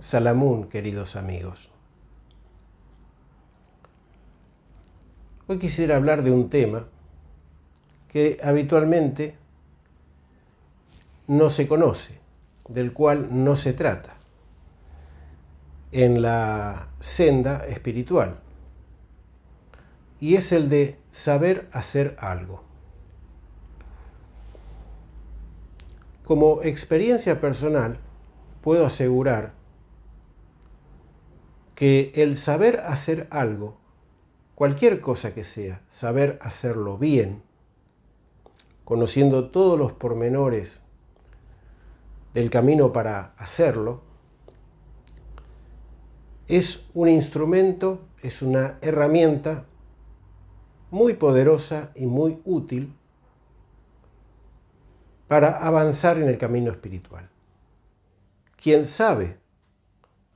Salamún, queridos amigos. Hoy quisiera hablar de un tema que habitualmente no se conoce, del cual no se trata en la senda espiritual. Y es el de saber hacer algo. Como experiencia personal, puedo asegurar que el saber hacer algo, cualquier cosa que sea, saber hacerlo bien, conociendo todos los pormenores del camino para hacerlo, es un instrumento, es una herramienta muy poderosa y muy útil para avanzar en el camino espiritual. Quien sabe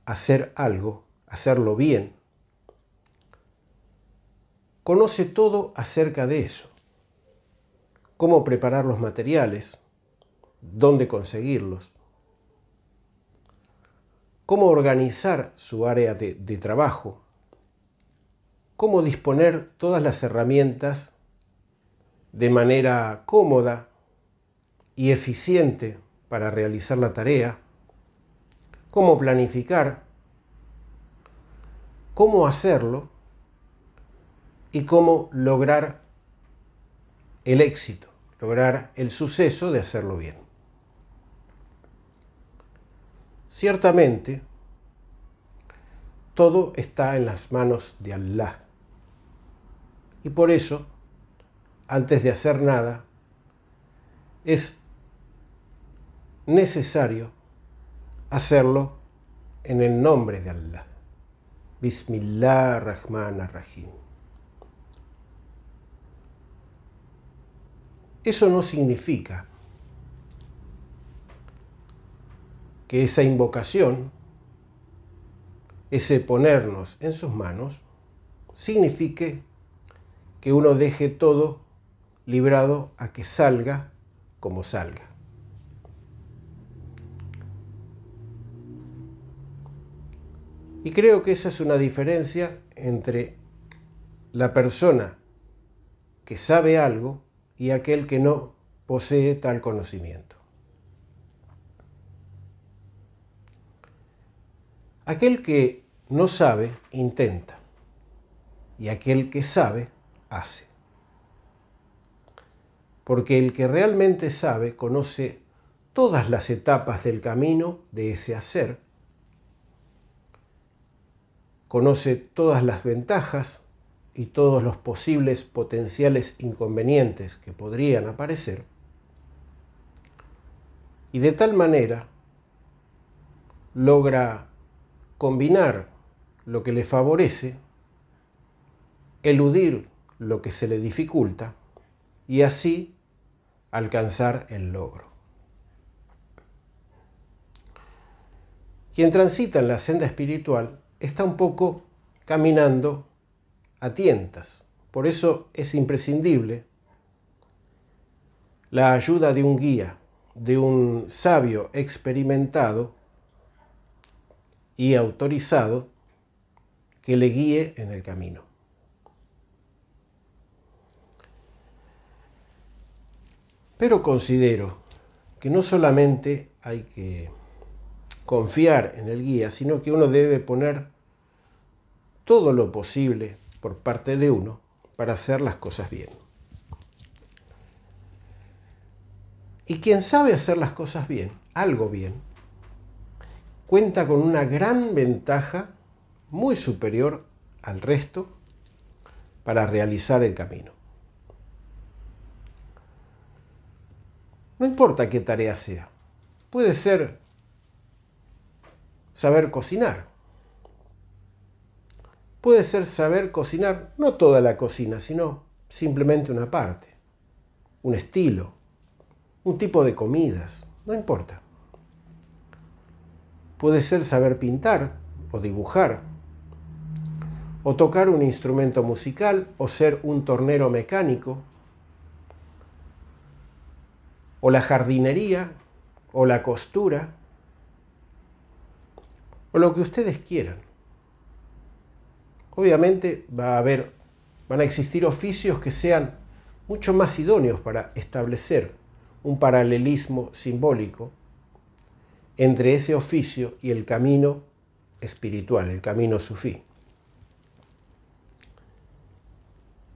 hacer algo, hacerlo bien. Conoce todo acerca de eso. Cómo preparar los materiales, dónde conseguirlos, cómo organizar su área de, trabajo, cómo disponer todas las herramientas de manera cómoda y eficiente para realizar la tarea, cómo planificar cómo hacerlo y cómo lograr el éxito, lograr el suceso de hacerlo bien. Ciertamente, todo está en las manos de Allah. Y por eso, antes de hacer nada, es necesario hacerlo en el nombre de Allah. Bismillah Rahman Rahim. Eso no significa que esa invocación, ese ponernos en sus manos, signifique que uno deje todo librado a que salga como salga. Y creo que esa es una diferencia entre la persona que sabe algo y aquel que no posee tal conocimiento. Aquel que no sabe, intenta. Y aquel que sabe, hace. Porque el que realmente sabe conoce todas las etapas del camino de ese hacer conoce todas las ventajas y todos los posibles potenciales inconvenientes que podrían aparecer, y de tal manera logra combinar lo que le favorece, eludir lo que se le dificulta y así alcanzar el logro. Quien transita en la senda espiritual está un poco caminando a tientas. Por eso es imprescindible la ayuda de un guía, de un sabio experimentado y autorizado que le guíe en el camino. Pero considero que no solamente hay que confiar en el guía, sino que uno debe poner todo lo posible por parte de uno para hacer las cosas bien. Y quien sabe hacer las cosas bien, algo bien, cuenta con una gran ventaja muy superior al resto para realizar el camino. No importa qué tarea sea, puede ser saber cocinar. Puede ser saber cocinar, no toda la cocina, sino simplemente una parte, un estilo, un tipo de comidas, no importa. Puede ser saber pintar o dibujar, o tocar un instrumento musical, o ser un tornero mecánico, o la jardinería, o la costura, o lo que ustedes quieran. Obviamente va a haber, van a existir oficios que sean mucho más idóneos para establecer un paralelismo simbólico entre ese oficio y el camino espiritual, el camino sufí.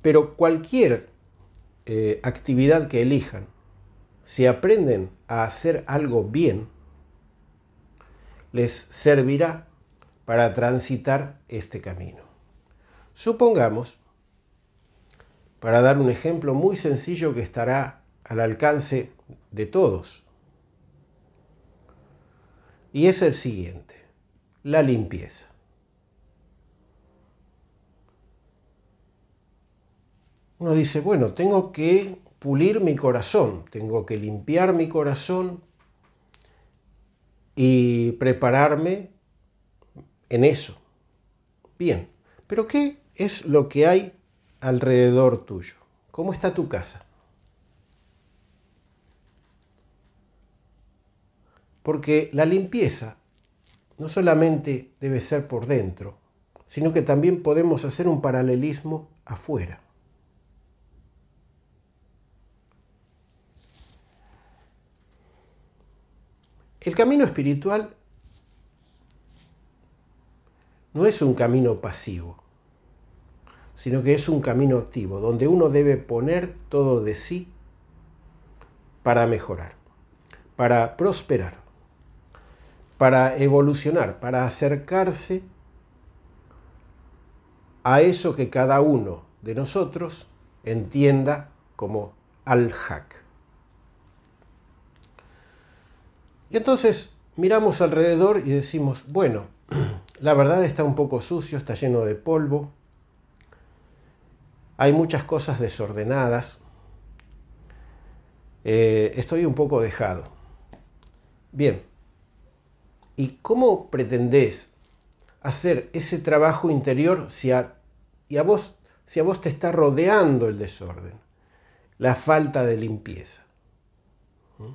Pero cualquier eh, actividad que elijan, si aprenden a hacer algo bien, les servirá para transitar este camino. Supongamos, para dar un ejemplo muy sencillo que estará al alcance de todos, y es el siguiente, la limpieza. Uno dice, bueno, tengo que pulir mi corazón, tengo que limpiar mi corazón y prepararme en eso. Bien, pero ¿qué es lo que hay alrededor tuyo? ¿Cómo está tu casa? Porque la limpieza no solamente debe ser por dentro, sino que también podemos hacer un paralelismo afuera. El camino espiritual no es un camino pasivo, sino que es un camino activo, donde uno debe poner todo de sí para mejorar, para prosperar, para evolucionar, para acercarse a eso que cada uno de nosotros entienda como al-haq. Y entonces miramos alrededor y decimos, bueno, la verdad está un poco sucio, está lleno de polvo, hay muchas cosas desordenadas, eh, estoy un poco dejado. Bien, ¿y cómo pretendés hacer ese trabajo interior si a, vos, si a vos te está rodeando el desorden, la falta de limpieza? ¿Mm?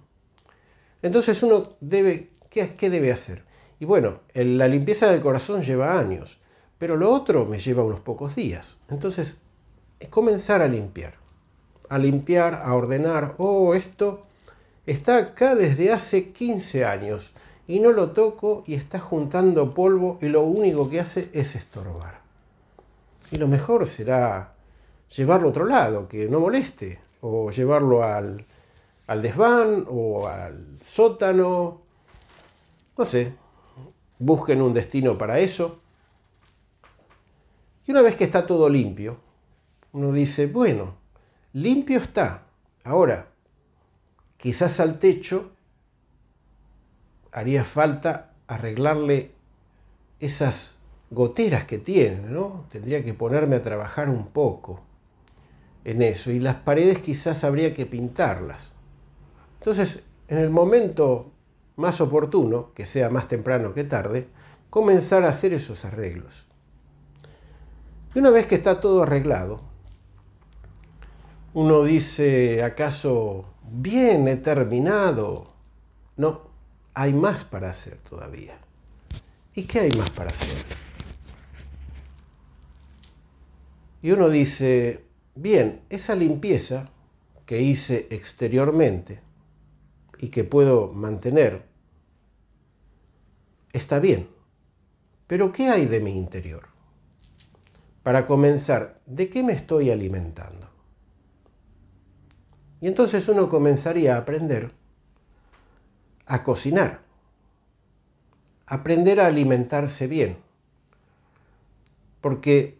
Entonces uno debe, ¿qué, debe hacer? Y bueno, la limpieza del corazón lleva años, pero lo otro me lleva unos pocos días. Entonces, es comenzar a limpiar, a limpiar, a ordenar, oh, esto está acá desde hace 15 años y no lo toco y está juntando polvo y lo único que hace es estorbar. Y lo mejor será llevarlo a otro lado, que no moleste, o llevarlo al, al desván o al sótano. No sé. Busquen un destino para eso. Y una vez que está todo limpio, uno dice, bueno, limpio está. Ahora, quizás al techo haría falta arreglarle esas goteras que tiene, ¿no? Tendría que ponerme a trabajar un poco en eso. Y las paredes quizás habría que pintarlas. Entonces, en el momento más oportuno, que sea más temprano que tarde, comenzar a hacer esos arreglos. Y una vez que está todo arreglado, uno dice, ¿acaso bien he terminado? No, hay más para hacer todavía. ¿Y qué hay más para hacer? Y uno dice, bien, esa limpieza que hice exteriormente y que puedo mantener, está bien. Pero ¿qué hay de mi interior? Para comenzar, ¿de qué me estoy alimentando? Y entonces uno comenzaría a aprender a cocinar, aprender a alimentarse bien. Porque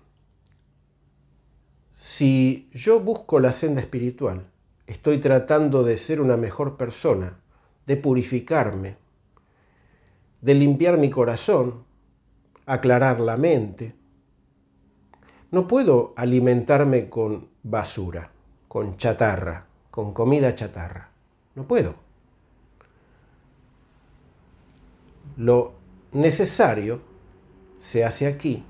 si yo busco la senda espiritual, Estoy tratando de ser una mejor persona, de purificarme, de limpiar mi corazón, aclarar la mente. No puedo alimentarme con basura, con chatarra, con comida chatarra. No puedo. Lo necesario se hace aquí.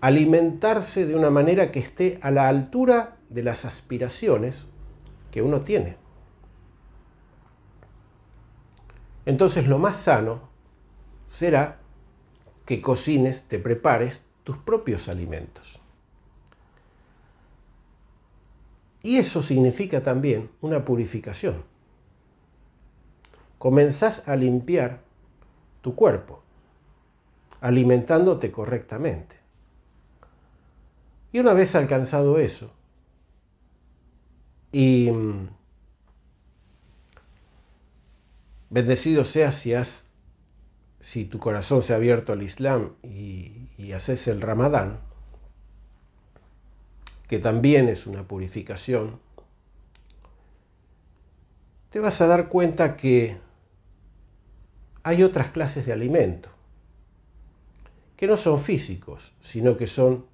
Alimentarse de una manera que esté a la altura de las aspiraciones que uno tiene. Entonces lo más sano será que cocines, te prepares tus propios alimentos. Y eso significa también una purificación. Comenzás a limpiar tu cuerpo, alimentándote correctamente. Y una vez alcanzado eso, y mm, bendecido seas si, tu corazón se ha abierto al Islam y, y haces el Ramadán, que también es una purificación, te vas a dar cuenta que hay otras clases de alimento, que no son físicos, sino que son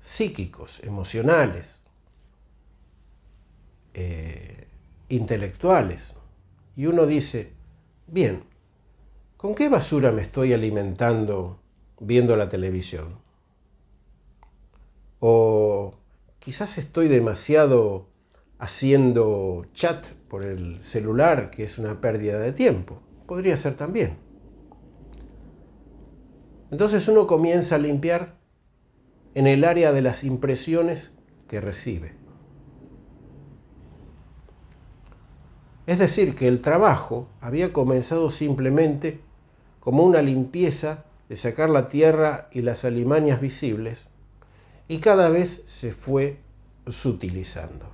psíquicos, emocionales, eh, intelectuales. Y uno dice, bien, ¿con qué basura me estoy alimentando viendo la televisión? O quizás estoy demasiado haciendo chat por el celular, que es una pérdida de tiempo. Podría ser también. Entonces uno comienza a limpiar en el área de las impresiones que recibe. Es decir, que el trabajo había comenzado simplemente como una limpieza de sacar la tierra y las alimañas visibles, y cada vez se fue sutilizando.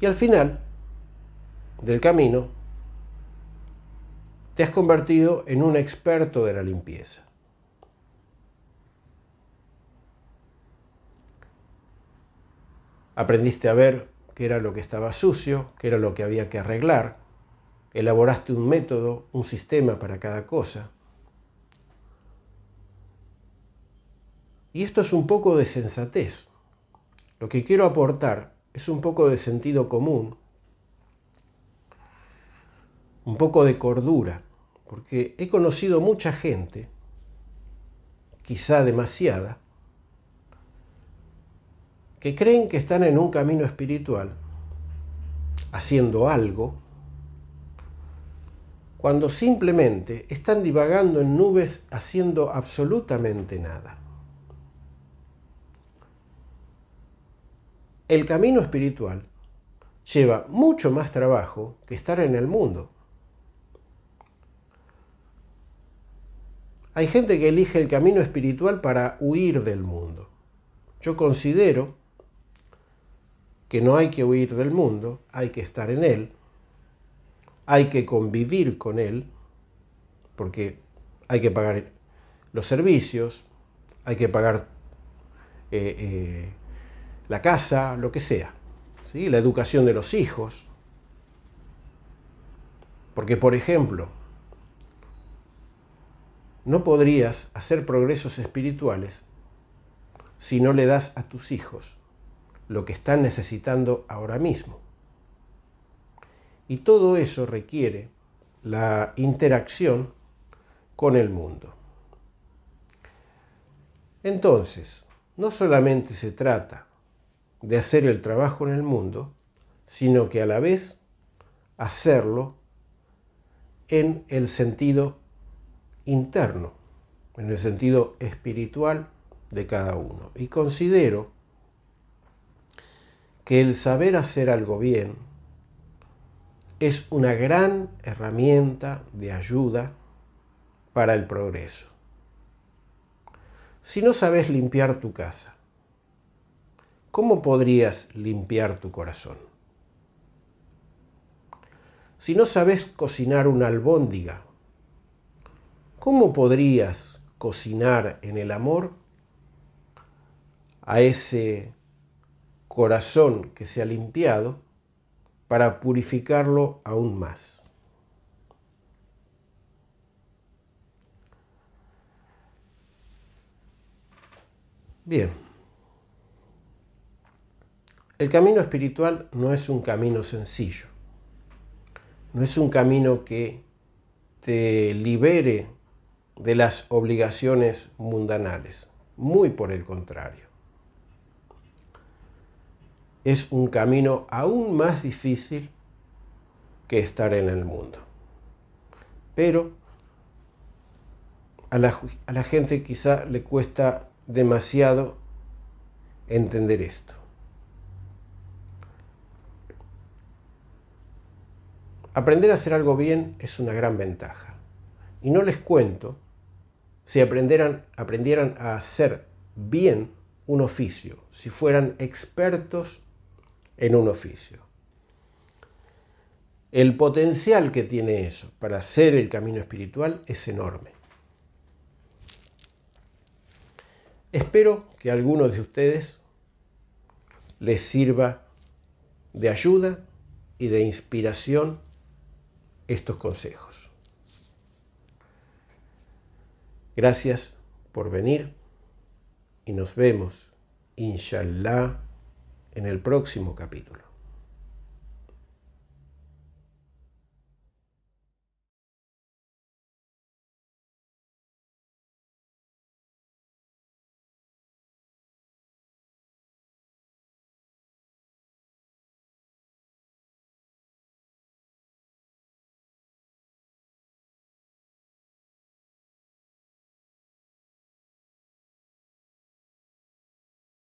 Y al final del camino, te has convertido en un experto de la limpieza. Aprendiste a ver qué era lo que estaba sucio, que era lo que había que arreglar. Elaboraste un método, un sistema para cada cosa. Y esto es un poco de sensatez. Lo que quiero aportar es un poco de sentido común, un poco de cordura, porque he conocido mucha gente, quizá demasiada, que creen que están en un camino espiritual, haciendo algo, cuando simplemente están divagando en nubes haciendo absolutamente nada. El camino espiritual lleva mucho más trabajo que estar en el mundo. Hay gente que elige el camino espiritual para huir del mundo. Yo considero que no hay que huir del mundo, hay que estar en él, hay que convivir con él, porque hay que pagar los servicios, hay que pagar eh, eh, la casa, lo que sea, ¿sí? la educación de los hijos. Porque, por ejemplo, no podrías hacer progresos espirituales si no le das a tus hijos lo que están necesitando ahora mismo. Y todo eso requiere la interacción con el mundo. Entonces, no solamente se trata de hacer el trabajo en el mundo, sino que a la vez hacerlo en el sentido interno, en el sentido espiritual de cada uno. Y considero que el saber hacer algo bien es una gran herramienta de ayuda para el progreso. Si no sabes limpiar tu casa, ¿cómo podrías limpiar tu corazón? Si no sabes cocinar una albóndiga, ¿cómo podrías cocinar en el amor a ese corazón que se ha limpiado para purificarlo aún más. Bien, el camino espiritual no es un camino sencillo, no es un camino que te libere de las obligaciones mundanales, muy por el contrario es un camino aún más difícil que estar en el mundo. Pero a la, gente quizá le cuesta demasiado entender esto. Aprender a hacer algo bien es una gran ventaja. Y no les cuento si aprendieran a hacer bien un oficio, si fueran expertos en un oficio. El potencial que tiene eso para hacer el camino espiritual es enorme. Espero que a alguno de ustedes les sirva de ayuda y de inspiración estos consejos. Gracias por venir y nos vemos, inshallah en el próximo capítulo.